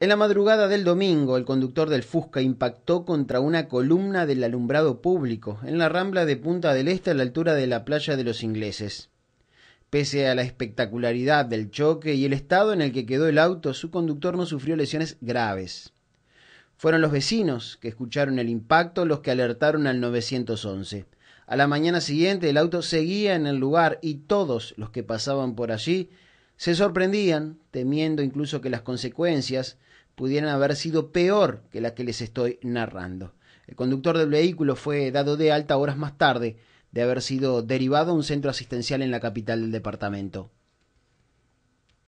En la madrugada del domingo, el conductor del Fusca impactó contra una columna del alumbrado público en la rambla de Punta del Este a la altura de la playa de los ingleses. Pese a la espectacularidad del choque y el estado en el que quedó el auto, su conductor no sufrió lesiones graves. Fueron los vecinos que escucharon el impacto los que alertaron al 911. A la mañana siguiente el auto seguía en el lugar y todos los que pasaban por allí se sorprendían, temiendo incluso que las consecuencias pudieran haber sido peor que la que les estoy narrando. El conductor del vehículo fue dado de alta horas más tarde de haber sido derivado a un centro asistencial en la capital del departamento.